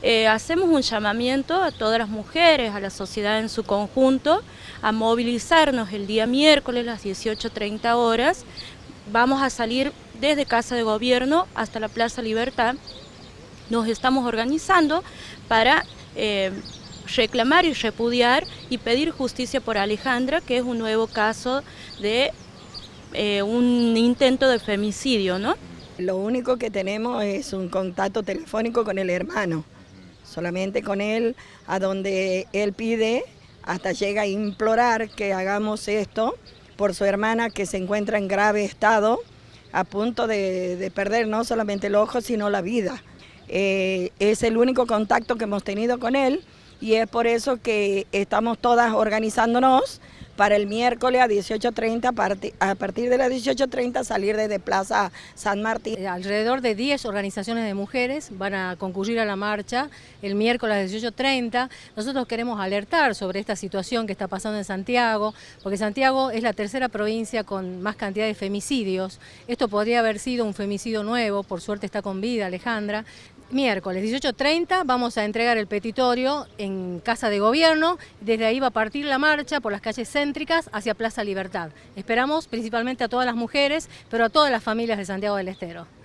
Eh, hacemos un llamamiento a todas las mujeres, a la sociedad en su conjunto, a movilizarnos el día miércoles a las 18.30 horas. Vamos a salir desde Casa de Gobierno hasta la Plaza Libertad. Nos estamos organizando para... Eh, reclamar y repudiar y pedir justicia por Alejandra, que es un nuevo caso de eh, un intento de femicidio, Lo único que tenemos es un contacto telefónico con el hermano solamente con él, a donde él pide, hasta llega a implorar que hagamos esto por su hermana que se encuentra en grave estado, a punto de, perder no solamente el ojo, sino la vida. Eh, es el único contacto que hemos tenido con él y es por eso que estamos todas organizándonos para el miércoles a 18.30, a partir de las 18.30 salir desde Plaza San Martín. Eh, alrededor de 10 organizaciones de mujeres van a concurrir a la marcha el miércoles a 18.30. Nosotros queremos alertar sobre esta situación que está pasando en Santiago, porque Santiago es la tercera provincia con más cantidad de femicidios. Esto podría haber sido un femicidio nuevo, por suerte está con vida Alejandra miércoles 18.30 vamos a entregar el petitorio en Casa de Gobierno. Desde ahí va a partir la marcha por las calles céntricas hacia Plaza Libertad. Esperamos principalmente a todas las mujeres, pero a todas las familias de Santiago del Estero.